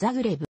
ザグレブ。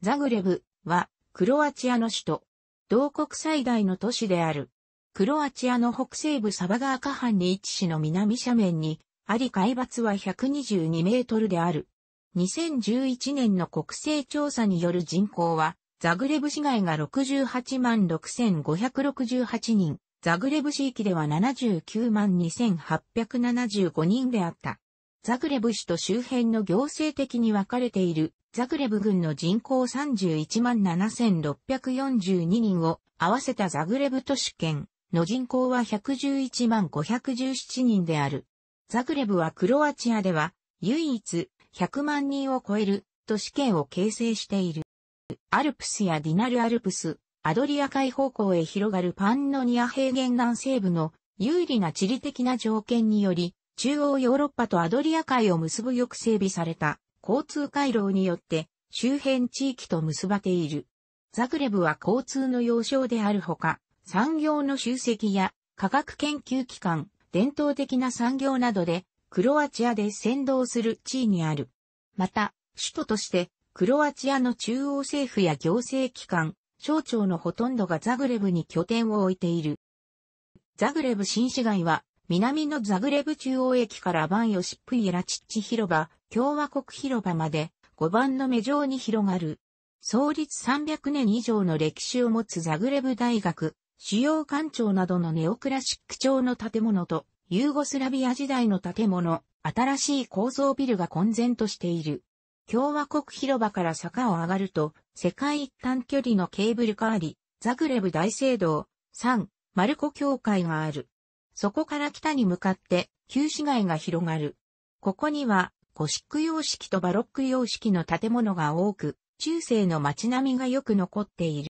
ザグレブは、クロアチアの首都。同国最大の都市である。クロアチアの北西部サバガーカ藩に位置しの南斜面に、あり海抜は122メートルである。2011年の国勢調査による人口は、ザグレブ市外が68万6568人、ザグレブ市域では79万2875人であった。ザグレブ市と周辺の行政的に分かれているザグレブ郡の人口31万7642人を合わせたザグレブ都市圏の人口は111万517人である。ザグレブはクロアチアでは唯一100万人を超える都市圏を形成している。アルプスやディナルアルプス、アドリア海方向へ広がるパンノニア平原南西部の有利な地理的な条件により、中央ヨーロッパとアドリア海を結ぶよく整備された交通回廊によって周辺地域と結ばている。ザグレブは交通の要衝であるほか、産業の集積や科学研究機関、伝統的な産業などで、クロアチアで先導する地位にある。また、首都として、クロアチアの中央政府や行政機関、省庁のほとんどがザグレブに拠点を置いている。ザグレブ新市街は、南のザグレブ中央駅からバンヨシップイエラチッチ広場、共和国広場まで5番の目上に広がる。創立300年以上の歴史を持つザグレブ大学、主要官庁などのネオクラシック調の建物と、ユーゴスラビア時代の建物、新しい高層ビルが混然としている。共和国広場から坂を上がると、世界一短距離のケーブルカーリ、ザグレブ大聖堂、サン、マルコ教会がある。そこから北に向かって旧市街が広がる。ここにはゴシック様式とバロック様式の建物が多く、中世の街並みがよく残っている。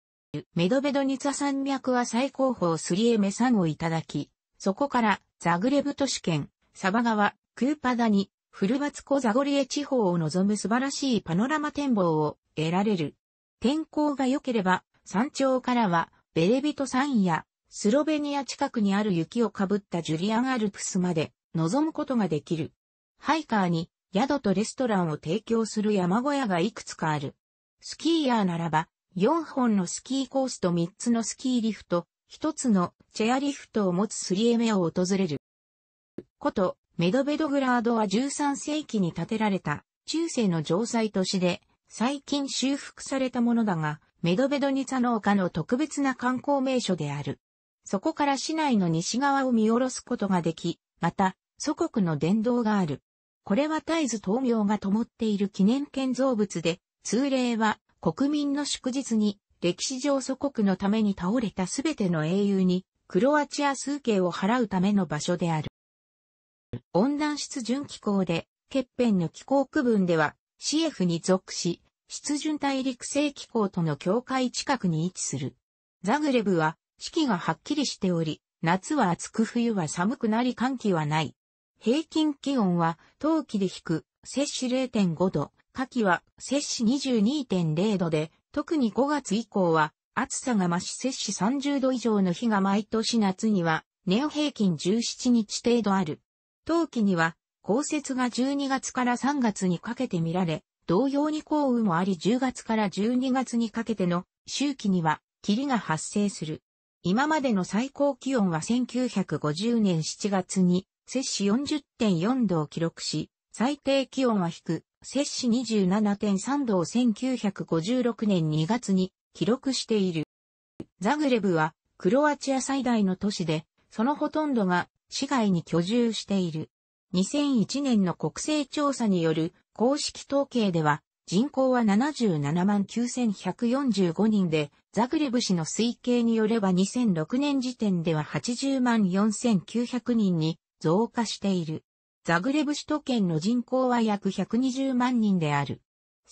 メドベドニツァ山脈は最高峰スリエメ山をいただき、そこからザグレブ都市圏、サバ川、クーパダニ、フルバツコザゴリエ地方を望む素晴らしいパノラマ展望を得られる。天候が良ければ、山頂からはベレビト山やスロベニア近くにある雪をかぶったジュリアンアルプスまで望むことができる。ハイカーに宿とレストランを提供する山小屋がいくつかある。スキーヤーならば、4本のスキーコースと3つのスキーリフト、1つのチェアリフトを持つ 3M を訪れる。こと、メドベドグラードは13世紀に建てられた中世の城塞都市で、最近修復されたものだが、メドベドニツァ農家の特別な観光名所である。そこから市内の西側を見下ろすことができ、また、祖国の殿堂がある。これは絶えず灯明が灯っている記念建造物で、通例は国民の祝日に歴史上祖国のために倒れたすべての英雄にクロアチア数形を払うための場所である。温暖湿潤気候で、欠片の気候区分では CF に属し、湿潤大陸性気候との境界近くに位置する。ザグレブは四季がはっきりしており、夏は暑く冬は寒くなり寒気はない。平均気温は冬季で低く、摂氏0.5度、夏季は摂氏22.0度で、特に5月以降は暑さが増し摂氏30度以上の日が毎年夏には、年平均17日程度ある。冬季には、降雪が12月から3月にかけて見られ、同様に降雨もあり10月から12月にかけての周期には霧が発生する。今までの最高気温は1950年7月に、摂氏40.4度を記録し、最低気温は低、摂氏27.3度を1956年2月に記録している。ザグレブはクロアチア最大の都市で、そのほとんどが市外に居住している。2001年の国勢調査による公式統計では、人口は77万9145人で、ザグレブ市の推計によれば2006年時点では80万4900人に増加している。ザグレブ首都圏の人口は約120万人である。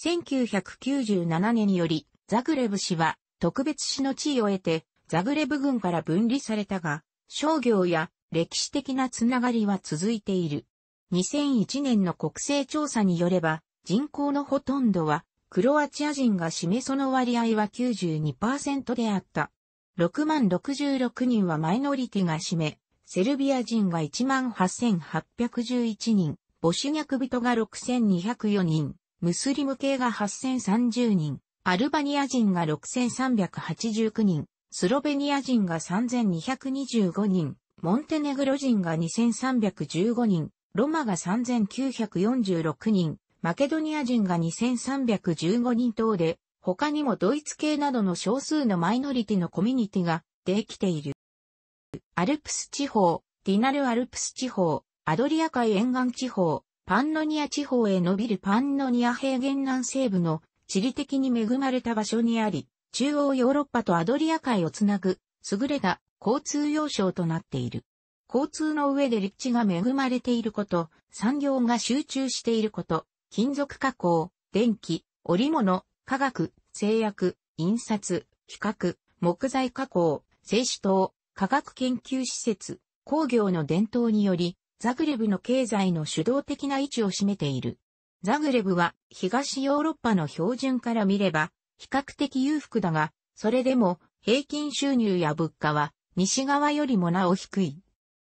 1997年より、ザグレブ市は特別市の地位を得て、ザグレブ軍から分離されたが、商業や歴史的なつながりは続いている。2001年の国勢調査によれば、人口のほとんどは、クロアチア人が占めその割合は92%であった。6万66人はマイノリティが占め、セルビア人が1万8811人、ボシュニャク人が6204人、ムスリム系が8030人、アルバニア人が6389人、スロベニア人が3225人、モンテネグロ人が2315人、ロマが3946人、マケドニア人が2315人等で、他にもドイツ系などの少数のマイノリティのコミュニティができている。アルプス地方、ディナルアルプス地方、アドリア海沿岸地方、パンノニア地方へ伸びるパンノニア平原南西部の地理的に恵まれた場所にあり、中央ヨーロッパとアドリア海をつなぐ優れた交通要衝となっている。交通の上で立地が恵まれていること、産業が集中していること、金属加工、電気、織物、化学、製薬、印刷、企画、木材加工、製紙等、科学研究施設、工業の伝統により、ザグレブの経済の主導的な位置を占めている。ザグレブは東ヨーロッパの標準から見れば比較的裕福だが、それでも平均収入や物価は西側よりもなお低い。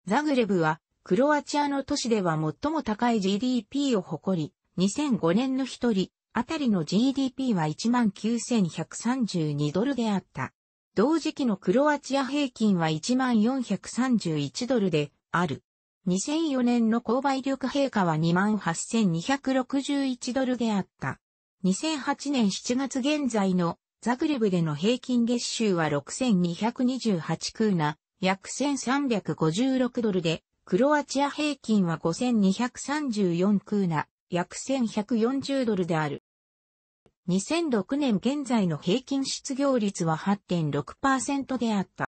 ザグレブはクロアチアの都市では最も高い GDP を誇り、2005年の一人、あたりの GDP は19,132ドルであった。同時期のクロアチア平均は1 4 3 1ドルである。2004年の購買力陛下は28,261ドルであった。2008年7月現在のザグレブでの平均月収は6,228クーナ、約1,356ドルで、クロアチア平均は5,234クーナ、約1140ドルである。2006年現在の平均失業率は8.6%であった。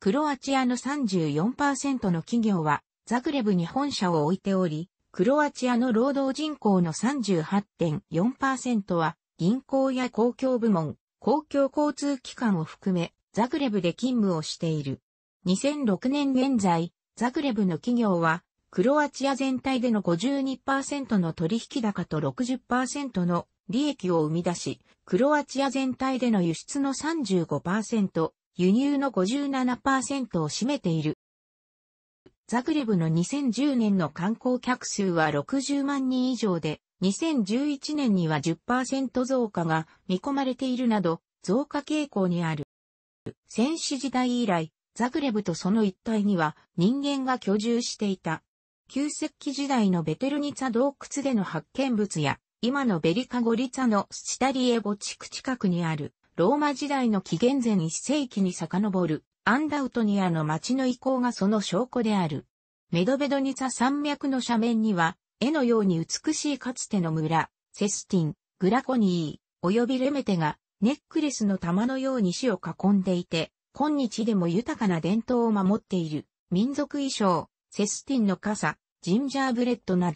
クロアチアの34%の企業はザグレブに本社を置いており、クロアチアの労働人口の38.4%は銀行や公共部門、公共交通機関を含めザグレブで勤務をしている。2006年現在、ザグレブの企業はクロアチア全体での52%の取引高と60%の利益を生み出し、クロアチア全体での輸出の35%、輸入の57%を占めている。ザグレブの2010年の観光客数は60万人以上で、2011年には10%増加が見込まれているなど、増加傾向にある。戦死時代以来、ザグレブとその一帯には人間が居住していた。旧石器時代のベテルニツァ洞窟での発見物や、今のベリカゴリツァのスチタリエ墓地区近くにある、ローマ時代の紀元前1世紀に遡る、アンダウトニアの町の遺構がその証拠である。メドベドニツァ山脈の斜面には、絵のように美しいかつての村、セスティン、グラコニー、及びレメテが、ネックレスの玉のように死を囲んでいて、今日でも豊かな伝統を守っている、民族衣装、セスティンの傘、ジンジャーブレッドな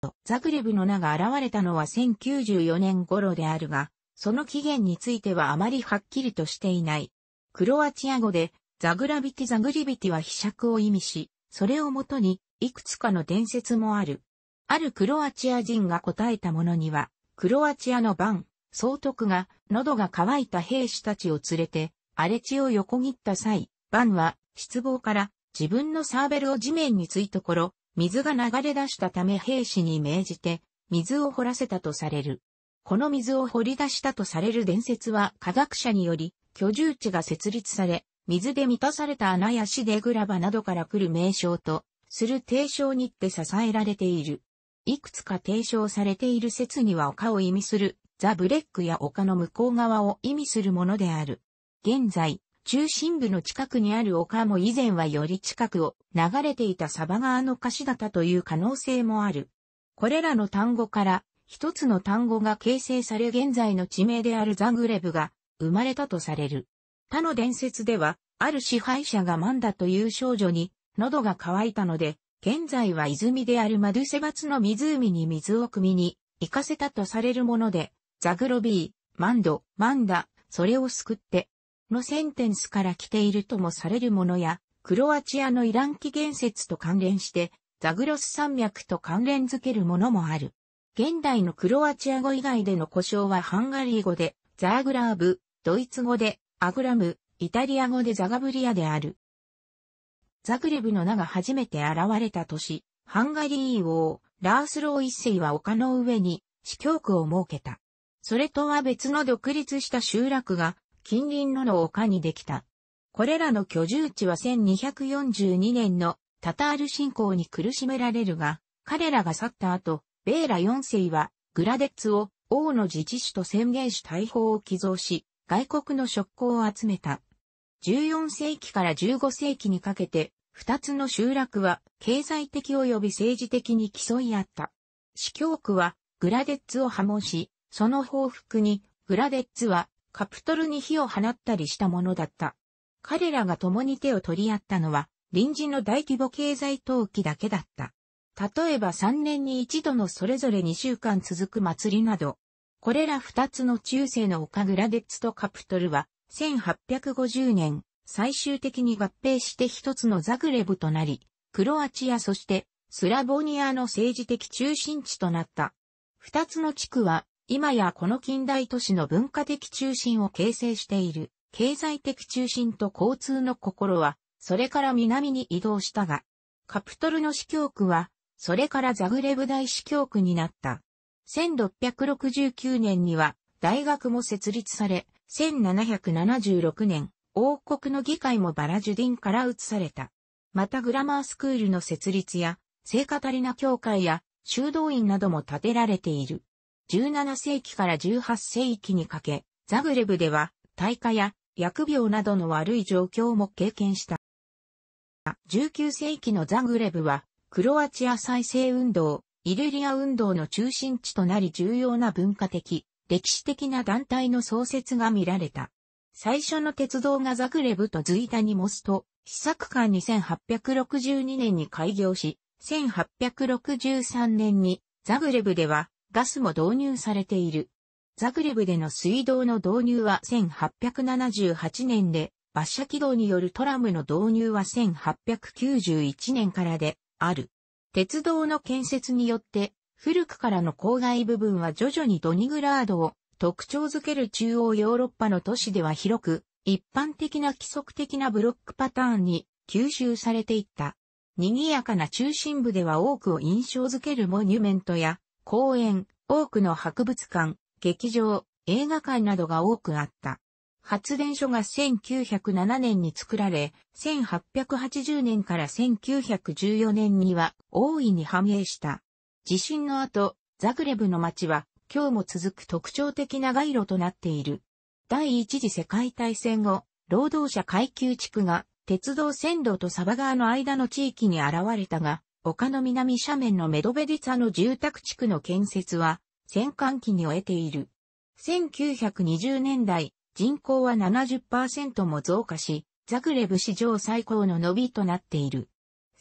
ど。ザグレブの名が現れたのは1094年頃であるが、その起源についてはあまりはっきりとしていない。クロアチア語で、ザグラビティザグリビティは被釈を意味し、それをもとに、いくつかの伝説もある。あるクロアチア人が答えたものには、クロアチアの番、総督が、喉が渇いた兵士たちを連れて、荒れ地を横切った際、番は、失望から、自分のサーベルを地面についたところ、水が流れ出したため兵士に命じて、水を掘らせたとされる。この水を掘り出したとされる伝説は科学者により、居住地が設立され、水で満たされた穴やシデグラバなどから来る名称と、する提唱にって支えられている。いくつか提唱されている説には丘を意味する、ザ・ブレックや丘の向こう側を意味するものである。現在、中心部の近くにある丘も以前はより近くを流れていたサバ川の歌詞だったという可能性もある。これらの単語から一つの単語が形成され現在の地名であるザグレブが生まれたとされる。他の伝説では、ある支配者がマンダという少女に喉が渇いたので、現在は泉であるマドゥセバツの湖に水を汲みに行かせたとされるもので、ザグロビー、マンド、マンダ、それを救って、のセンテンスから来ているともされるものや、クロアチアのイラン紀元説と関連して、ザグロス山脈と関連づけるものもある。現代のクロアチア語以外での故障はハンガリー語で、ザーグラーブ、ドイツ語で、アグラム、イタリア語でザガブリアである。ザグレブの名が初めて現れた年、ハンガリー王、ラースロー一世は丘の上に、司教区を設けた。それとは別の独立した集落が、近隣のの丘にできた。これらの居住地は1242年のタタール侵攻に苦しめられるが、彼らが去った後、ベーラ4世はグラデッツを王の自治主と宣言し大砲を寄贈し、外国の職工を集めた。14世紀から15世紀にかけて、二つの集落は経済的及び政治的に競い合った。司教区はグラデッツを破門し、その報復にグラデッツはカプトルに火を放ったりしたものだった。彼らが共に手を取り合ったのは、臨時の大規模経済投機だけだった。例えば3年に一度のそれぞれ2週間続く祭りなど、これら2つの中世の岡グラデッツとカプトルは、1850年、最終的に合併して一つのザグレブとなり、クロアチアそしてスラボニアの政治的中心地となった。二つの地区は今やこの近代都市の文化的中心を形成している、経済的中心と交通の心は、それから南に移動したが、カプトルの司教区は、それからザグレブ大司教区になった。1669年には、大学も設立され、1776年、王国の議会もバラジュディンから移された。またグラマースクールの設立や、聖カタリナ教会や修道院なども建てられている。17世紀から18世紀にかけ、ザグレブでは、大火や疫病などの悪い状況も経験した。19世紀のザグレブは、クロアチア再生運動、イルリア運動の中心地となり重要な文化的、歴史的な団体の創設が見られた。最初の鉄道がザグレブとズイダニモスと、試作館に1862年に開業し、1863年にザグレブではガスも導入されている。ザグレブでの水道の導入は1878年で、馬車軌道によるトラムの導入は1891年からである。鉄道の建設によって、古くからの郊外部分は徐々にドニグラードを特徴づける中央ヨーロッパの都市では広く、一般的な規則的なブロックパターンに吸収されていった。賑やかな中心部では多くを印象づけるモニュメントや公園、多くの博物館、劇場、映画館などが多くあった。発電所が1907年に作られ、1880年から1914年には大いに繁栄した。地震の後、ザグレブの街は今日も続く特徴的な街路となっている。第一次世界大戦後、労働者階級地区が鉄道線路とサバ川の間の地域に現れたが、丘の南斜面のメドベディツァの住宅地区の建設は、戦艦期に終えている。1920年代、人口は70%も増加し、ザグレブ史上最高の伸びとなっている。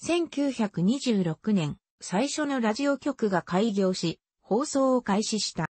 1926年、最初のラジオ局が開業し、放送を開始した。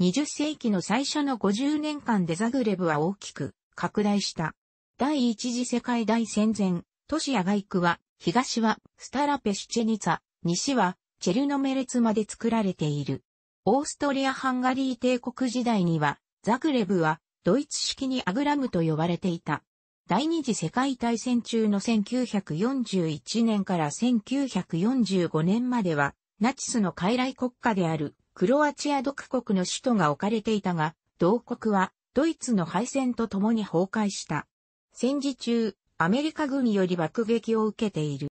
20世紀の最初の50年間でザグレブは大きく拡大した。第一次世界大戦前、都市や外区は東はスタラペシュチェニツァ、西はチェルノメレツまで作られている。オーストリア・ハンガリー帝国時代には、ザグレブはドイツ式にアグラムと呼ばれていた。第二次世界大戦中の1941年から1945年までは、ナチスの傀儡国家であるクロアチア独国の首都が置かれていたが、同国はドイツの敗戦と共に崩壊した。戦時中、アメリカ軍より爆撃を受けている。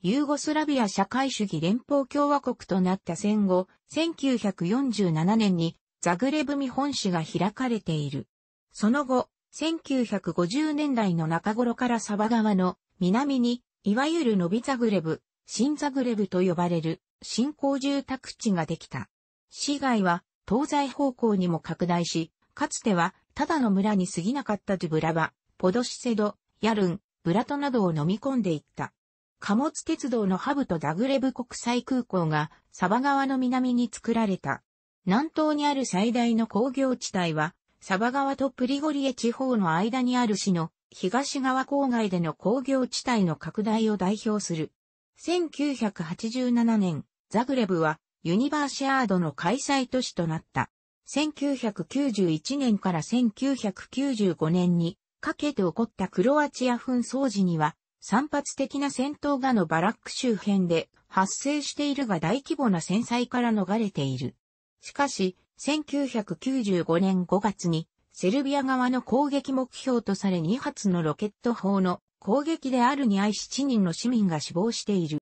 ユーゴスラビア社会主義連邦共和国となった戦後、1947年にザグレブ見本市が開かれている。その後、1950年代の中頃からサバ川の南に、いわゆるノビザグレブ、新ザグレブと呼ばれる新興住宅地ができた。市街は東西方向にも拡大し、かつてはただの村に過ぎなかったドゥブラバ、ポドシセド、ヤルン、ブラトなどを飲み込んでいった。貨物鉄道のハブとダグレブ国際空港がサバ川の南に作られた。南東にある最大の工業地帯は、サバ川とプリゴリエ地方の間にある市の東側郊外での工業地帯の拡大を代表する。1987年、ザグレブはユニバーシアードの開催都市となった。1991年から1995年にかけて起こったクロアチア紛争時には、散発的な戦闘がのバラック周辺で発生しているが大規模な戦災から逃れている。しかし、1995年5月に、セルビア側の攻撃目標とされ2発のロケット砲の攻撃であるに愛7人の市民が死亡している。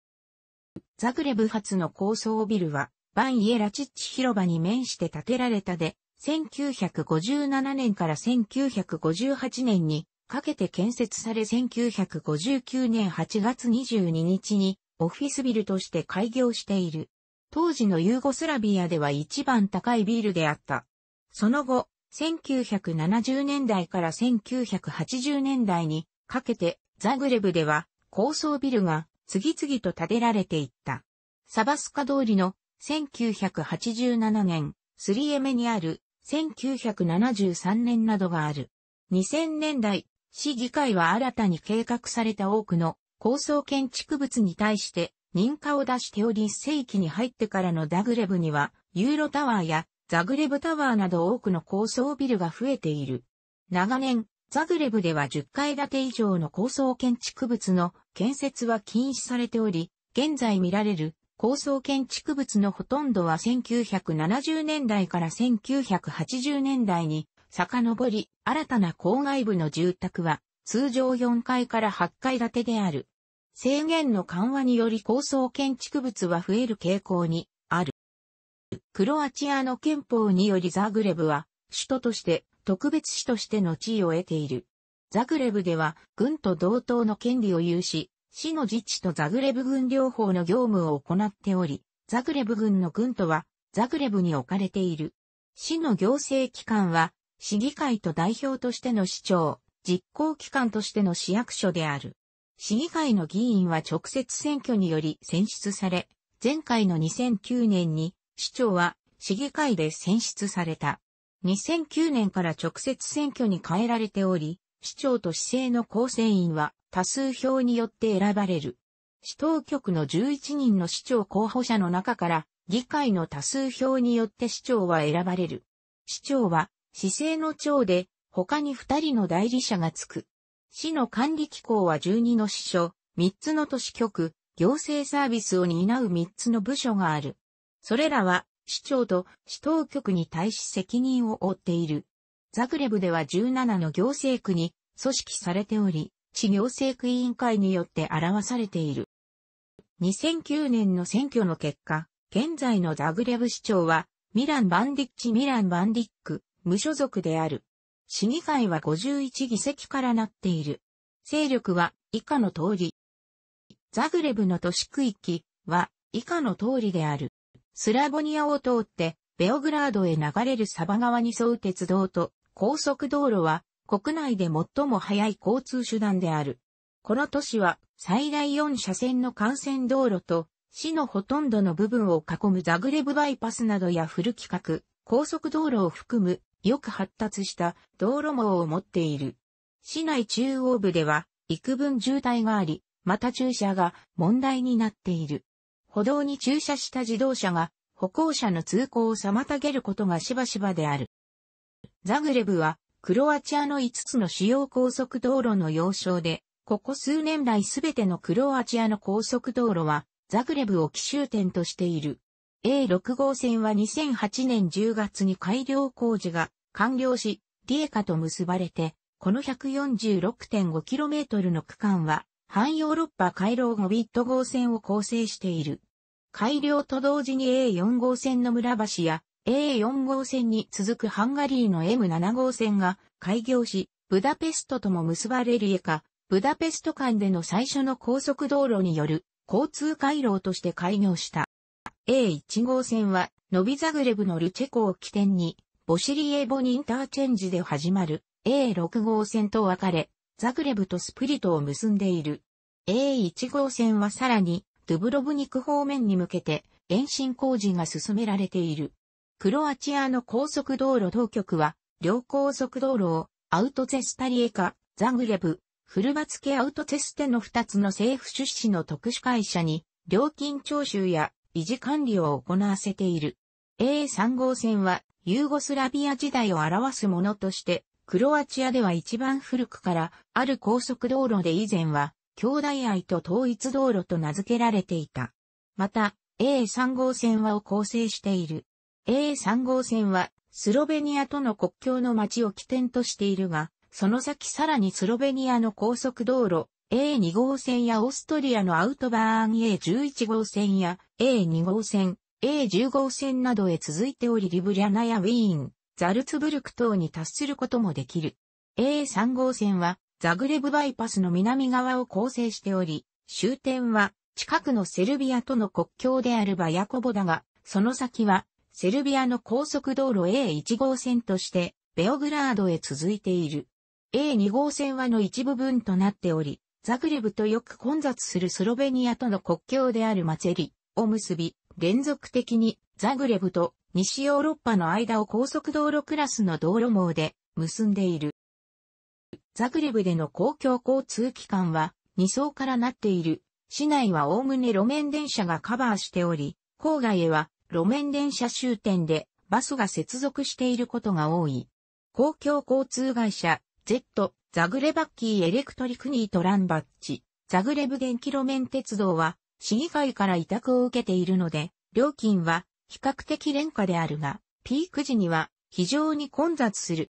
ザグレブ発の高層ビルは、バンイエラチッチ広場に面して建てられたで、1957年から1958年にかけて建設され1959年8月22日にオフィスビルとして開業している。当時のユーゴスラビアでは一番高いビルであった。その後、1970年代から1980年代にかけてザグレブでは高層ビルが次々と建てられていった。サバスカ通りの1987年、スリエメにある1973年などがある。2000年代、市議会は新たに計画された多くの高層建築物に対して認可を出しており世紀に入ってからのダグレブにはユーロタワーやザグレブタワーなど多くの高層ビルが増えている。長年、ザグレブでは10階建て以上の高層建築物の建設は禁止されており、現在見られる高層建築物のほとんどは1970年代から1980年代に遡り、新たな郊外部の住宅は通常4階から8階建てである。制限の緩和により高層建築物は増える傾向にある。クロアチアの憲法によりザグレブは首都として特別市としての地位を得ている。ザグレブでは軍と同等の権利を有し、市の自治とザグレブ軍両方の業務を行っており、ザグレブ軍の軍とは、ザグレブに置かれている。市の行政機関は、市議会と代表としての市長、実行機関としての市役所である。市議会の議員は直接選挙により選出され、前回の2009年に市長は市議会で選出された。2009年から直接選挙に変えられており、市長と市政の構成員は多数票によって選ばれる。市当局の11人の市長候補者の中から、議会の多数票によって市長は選ばれる。市長は、市政の長で、他に2人の代理者がつく。市の管理機構は12の市所、3つの都市局、行政サービスを担う3つの部署がある。それらは、市長と市当局に対し責任を負っている。ザグレブでは17の行政区に組織されており、行政区委員会によって表されている。2009年の選挙の結果、現在のザグレブ市長は、ミラン・バンディッチ・ミラン・バンディック、無所属である。市議会は51議席からなっている。勢力は以下の通り。ザグレブの都市区域は以下の通りである。スラボニアを通ってベオグラードへ流れるサバ川に沿う鉄道と高速道路は国内で最も早い交通手段である。この都市は最大4車線の幹線道路と市のほとんどの部分を囲むザグレブバイパスなどやフル規格、高速道路を含むよく発達した道路網を持っている。市内中央部では幾分渋滞があり、また駐車が問題になっている。歩道に駐車した自動車が歩行者の通行を妨げることがしばしばである。ザグレブはクロアチアの5つの主要高速道路の要衝で、ここ数年来すべてのクロアチアの高速道路は、ザグレブを奇襲点としている。A6 号線は2008年10月に改良工事が完了し、リエカと結ばれて、この 146.5km の区間は、半ヨーロッパ回廊ウビット号線を構成している。改良と同時に A4 号線の村橋や A4 号線に続くハンガリーの M7 号線が開業し、ブダペストとも結ばれる家か、ブダペスト間での最初の高速道路による交通回廊として開業した。A1 号線は、ノビザグレブのルチェコを起点に、ボシリエボニインターチェンジで始まる A6 号線と分かれ、ザグレブとスプリトを結んでいる。A1 号線はさらに、ドゥブロブニク方面に向けて、延伸工事が進められている。クロアチアの高速道路当局は、両高速道路をアウトゼスタリエカ、ザグレブ、フルバツケアウトゼステの2つの政府出資の特殊会社に、料金徴収や維持管理を行わせている。A3 号線は、ユーゴスラビア時代を表すものとして、クロアチアでは一番古くから、ある高速道路で以前は、兄弟愛と統一道路と名付けられていた。また、A3 号線はを構成している。A3 号線はスロベニアとの国境の町を起点としているが、その先さらにスロベニアの高速道路 A2 号線やオーストリアのアウトバーン A11 号線や A2 号線、A10 号線などへ続いておりリブリャナやウィーン、ザルツブルク等に達することもできる。A3 号線はザグレブバイパスの南側を構成しており、終点は近くのセルビアとの国境であるバヤコボだが、その先はセルビアの高速道路 A1 号線として、ベオグラードへ続いている。A2 号線はの一部分となっており、ザグレブとよく混雑するスロベニアとの国境であるマツェリを結び、連続的にザグレブと西ヨーロッパの間を高速道路クラスの道路網で結んでいる。ザグレブでの公共交通機関は2層からなっている。市内はおおむね路面電車がカバーしており、郊外へは路面電車終点でバスが接続していることが多い。公共交通会社 Z ザグレバッキーエレクトリクニートランバッチザグレブ電気路面鉄道は市議会から委託を受けているので料金は比較的廉価であるがピーク時には非常に混雑する。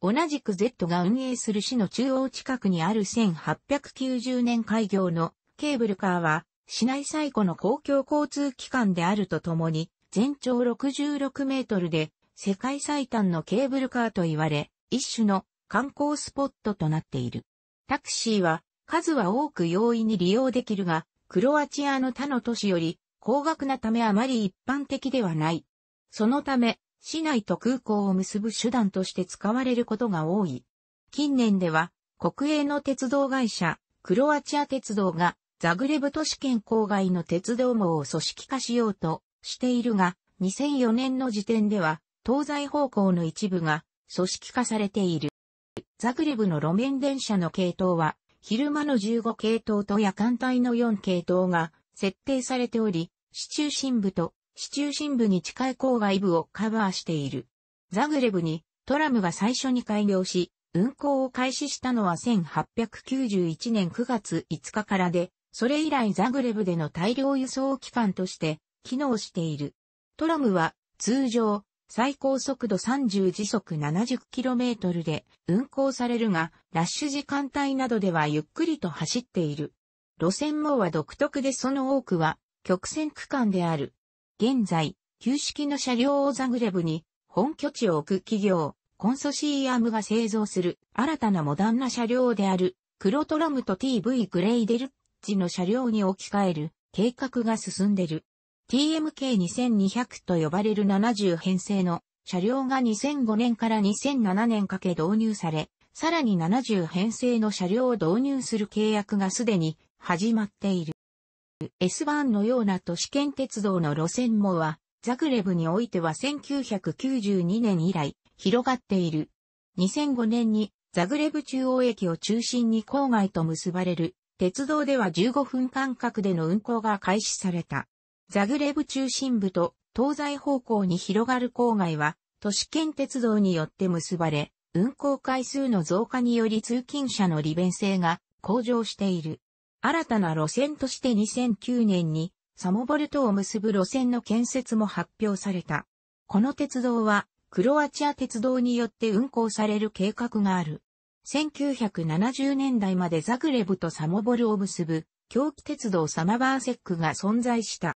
同じく Z が運営する市の中央近くにある1890年開業のケーブルカーは市内最古の公共交通機関であるとともに、全長66メートルで、世界最短のケーブルカーと言われ、一種の観光スポットとなっている。タクシーは、数は多く容易に利用できるが、クロアチアの他の都市より高額なためあまり一般的ではない。そのため、市内と空港を結ぶ手段として使われることが多い。近年では、国営の鉄道会社、クロアチア鉄道がザグレブ都市圏郊外の鉄道網を組織化しようとしているが、2004年の時点では、東西方向の一部が組織化されている。ザグレブの路面電車の系統は、昼間の15系統と夜間帯の4系統が設定されており、市中心部と市中心部に近い郊外部をカバーしている。ザグレブにトラムが最初に開業し、運行を開始したのは1891年9月5日からで、それ以来ザグレブでの大量輸送機関として機能している。トラムは通常最高速度30時速 70km で運行されるが、ラッシュ時間帯などではゆっくりと走っている。路線網は独特でその多くは曲線区間である。現在、旧式の車両をザグレブに本拠地を置く企業、コンソシーアムが製造する新たなモダンな車両である、黒トラムと TV グレイデルの車両に置き換える計画が進んでる。TMK2200 と呼ばれる70編成の車両が2005年から2007年かけ導入され、さらに70編成の車両を導入する契約がすでに始まっている。S バーンのような都市圏鉄道の路線網は、ザグレブにおいては1992年以来広がっている。2005年にザグレブ中央駅を中心に郊外と結ばれる鉄道では15分間隔での運行が開始された。ザグレブ中心部と東西方向に広がる郊外は、都市圏鉄道によって結ばれ、運行回数の増加により通勤者の利便性が向上している。新たな路線として2009年にサモボルトを結ぶ路線の建設も発表された。この鉄道はクロアチア鉄道によって運行される計画がある。1970年代までザグレブとサモボルを結ぶ、狂気鉄道サマバーセックが存在した。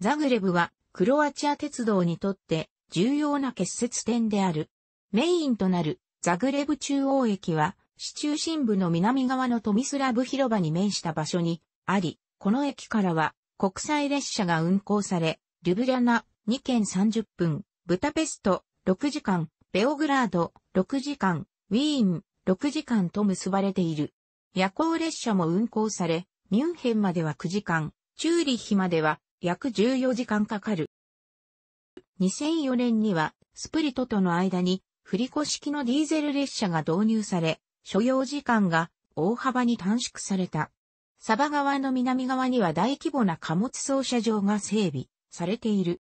ザグレブは、クロアチア鉄道にとって、重要な結節点である。メインとなる、ザグレブ中央駅は、市中心部の南側のトミスラブ広場に面した場所にあり、この駅からは、国際列車が運行され、ルブリャナ2件30分、ブタペスト6時間、ベオグラード6時間、ウィーン6時間と結ばれている。夜行列車も運行され、ミュンヘンまでは9時間、チューリッヒまでは約14時間かかる。2004年にはスプリトとの間に振り子式のディーゼル列車が導入され、所要時間が大幅に短縮された。サバ川の南側には大規模な貨物操車場が整備されている。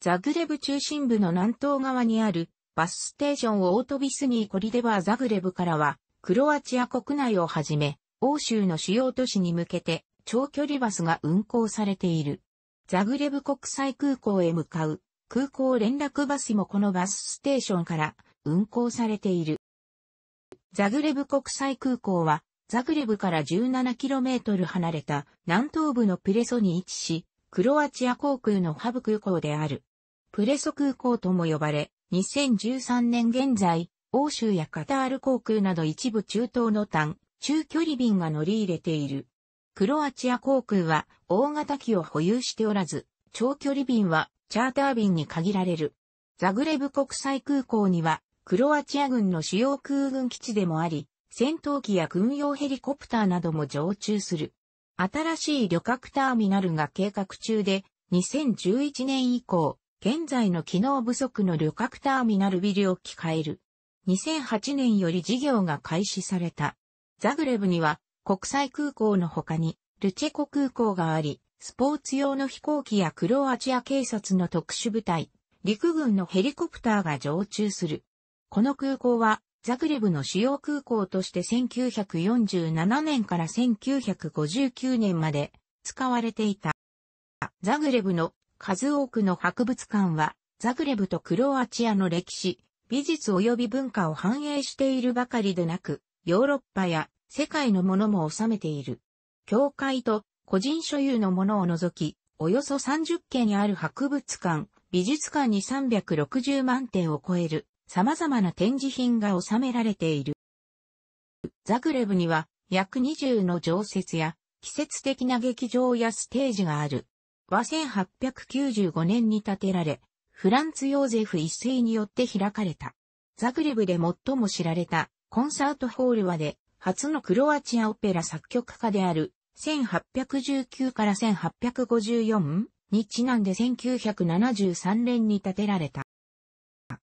ザグレブ中心部の南東側にあるバスステーションをオートビスニーコリデバーザグレブからは、クロアチア国内をはじめ、欧州の主要都市に向けて、長距離バスが運行されている。ザグレブ国際空港へ向かう空港連絡バスもこのバスステーションから運行されている。ザグレブ国際空港はザグレブから 17km 離れた南東部のプレソに位置し、クロアチア航空のハブ空港である。プレソ空港とも呼ばれ、2013年現在、欧州やカタール航空など一部中東の端、中距離便が乗り入れている。クロアチア航空は大型機を保有しておらず、長距離便はチャーター便に限られる。ザグレブ国際空港には、クロアチア軍の主要空軍基地でもあり、戦闘機や軍用ヘリコプターなども常駐する。新しい旅客ターミナルが計画中で、2011年以降、現在の機能不足の旅客ターミナルビルを機換える。2008年より事業が開始された。ザグレブには国際空港の他にルチェコ空港があり、スポーツ用の飛行機やクロアチア警察の特殊部隊、陸軍のヘリコプターが常駐する。この空港はザグレブの主要空港として1947年から1959年まで使われていた。ザグレブの数多くの博物館は、ザグレブとクロアチアの歴史、美術及び文化を反映しているばかりでなく、ヨーロッパや世界のものも収めている。教会と個人所有のものを除き、およそ30件ある博物館、美術館に360万点を超える様々な展示品が収められている。ザグレブには約20の常設や季節的な劇場やステージがある。は1895年に建てられ、フランツ・ヨーゼフ一世によって開かれた。ザグレブで最も知られたコンサートホールはで、初のクロアチアオペラ作曲家である1819から1854にちなんで1973年に建てられた。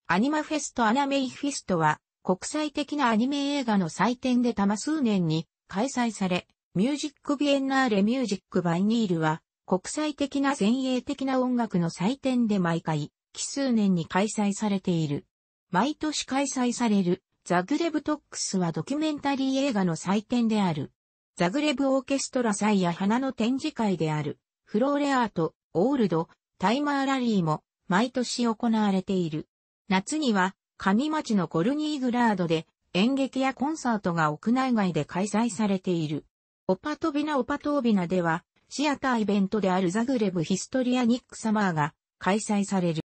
アニマフェストアナメイフィストは国際的なアニメ映画の祭典で多数年に開催され、ミュージックビエンナーレミュージックバイニールは国際的な前衛的な音楽の祭典で毎回、奇数年に開催されている。毎年開催される、ザグレブトックスはドキュメンタリー映画の祭典である。ザグレブオーケストラ祭や花の展示会である、フローレアート、オールド、タイマーラリーも毎年行われている。夏には、上町のコルニーグラードで演劇やコンサートが屋内外で開催されている。オパトビナオパトービナでは、シアターイベントであるザグレブヒストリアニックサマーが開催される。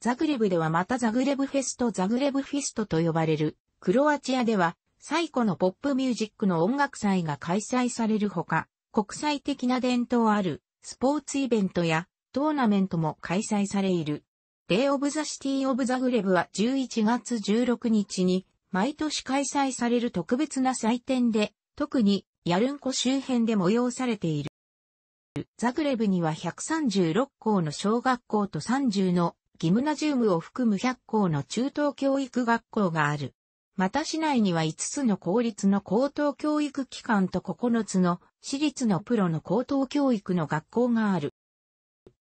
ザグレブではまたザグレブフェストザグレブフィストと呼ばれる。クロアチアでは最古のポップミュージックの音楽祭が開催されるほか、国際的な伝統あるスポーツイベントやトーナメントも開催される。デイオブザシティオブザグレブは11月16日に毎年開催される特別な祭典で、特にヤルンコ周辺で催されている。ザグレブには136校の小学校と30のギムナジウムを含む100校の中等教育学校がある。また市内には5つの公立の高等教育機関と9つの私立のプロの高等教育の学校がある。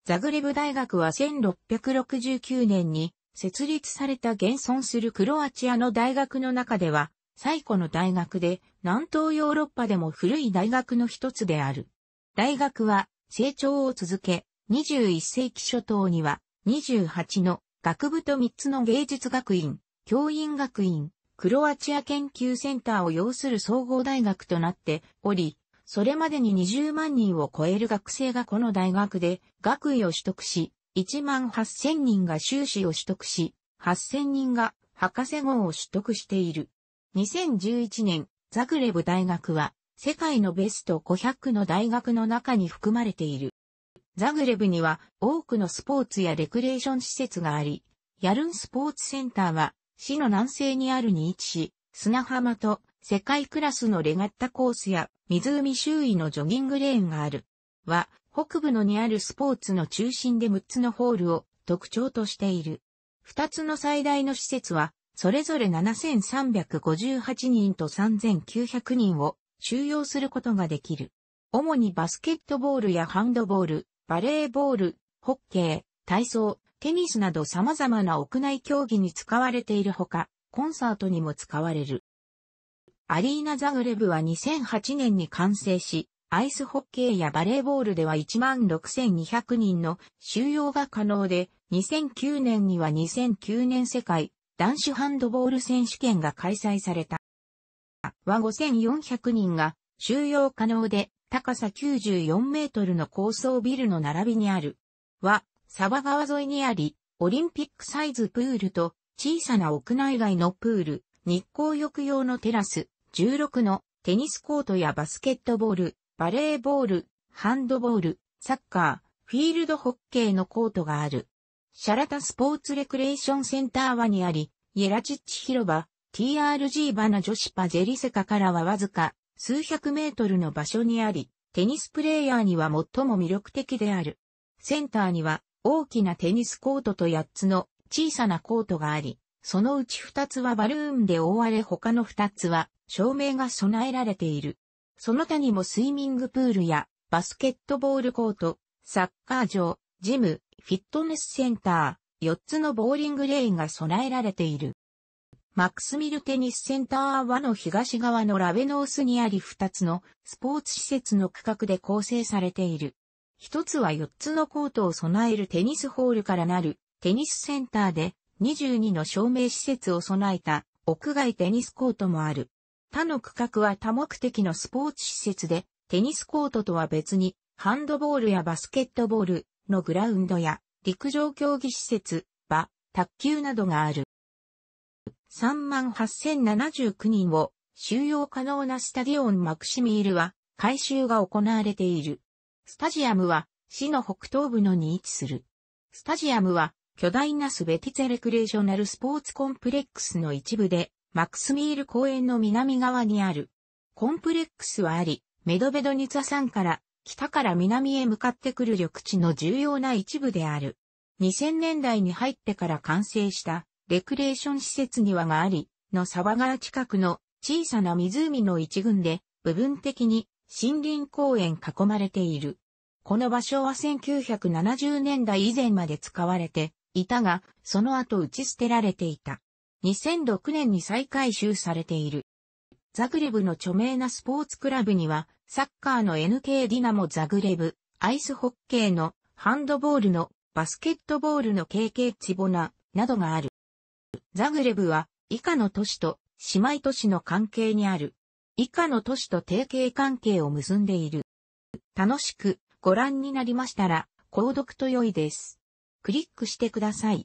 ザグレブ大学は1669年に設立された現存するクロアチアの大学の中では最古の大学で南東ヨーロッパでも古い大学の一つである。大学は成長を続け、21世紀初頭には28の学部と3つの芸術学院、教員学院、クロアチア研究センターを要する総合大学となっており、それまでに20万人を超える学生がこの大学で学位を取得し、1万8000人が修士を取得し、8000人が博士号を取得している。2011年、ザグレブ大学は世界のベスト500の大学の中に含まれている。ザグレブには多くのスポーツやレクレーション施設があり、ヤルンスポーツセンターは市の南西にあるに位置し、砂浜と世界クラスのレガッタコースや湖周囲のジョギングレーンがある。は、北部のにあるスポーツの中心で6つのホールを特徴としている。2つの最大の施設は、それぞれ7358人と3900人を収容することができる。主にバスケットボールやハンドボール、バレーボール、ホッケー、体操、テニスなど様々な屋内競技に使われているほか、コンサートにも使われる。アリーナザグレブは2008年に完成し、アイスホッケーやバレーボールでは16,200人の収容が可能で、2009年には2009年世界男子ハンドボール選手権が開催された。は5400人が収容可能で高さ94メートルの高層ビルの並びにある。は、沢川沿いにあり、オリンピックサイズプールと小さな屋内外のプール、日光浴用のテラス、16のテニスコートやバスケットボール、バレーボール、ハンドボール、サッカー、フィールドホッケーのコートがある。シャラタスポーツレクレーションセンターはにあり、イエラチッチ広場、TRG バナ女子パジェリセカからはわずか数百メートルの場所にあり、テニスプレーヤーには最も魅力的である。センターには大きなテニスコートと8つの小さなコートがあり、そのうち2つはバルーンで覆われ他の2つは照明が備えられている。その他にもスイミングプールやバスケットボールコート、サッカー場、ジム、フィットネスセンター、4つのボーリングレーンが備えられている。マックスミルテニスセンターはの東側のラベノースにあり2つのスポーツ施設の区画で構成されている。一つは4つのコートを備えるテニスホールからなるテニスセンターで22の照明施設を備えた屋外テニスコートもある。他の区画は多目的のスポーツ施設でテニスコートとは別にハンドボールやバスケットボールのグラウンドや陸上競技施設、場、卓球などがある。38,079人を収容可能なスタディオンマクシミールは改修が行われている。スタジアムは市の北東部のに位置する。スタジアムは巨大なスベティツェレクレーショナルスポーツコンプレックスの一部でマクスミール公園の南側にある。コンプレックスはあり、メドベドニツァ山から北から南へ向かってくる緑地の重要な一部である。2000年代に入ってから完成したレクレーション施設にはがあり、の沢川近くの小さな湖の一群で、部分的に森林公園囲まれている。この場所は1970年代以前まで使われていたが、その後打ち捨てられていた。2006年に再回収されている。ザグレブの著名なスポーツクラブには、サッカーの NK ディナモザグレブ、アイスホッケーの、ハンドボールの、バスケットボールの KK チボナ、などがある。ザグレブは以下の都市と姉妹都市の関係にある。以下の都市と提携関係を結んでいる。楽しくご覧になりましたら、購読と良いです。クリックしてください。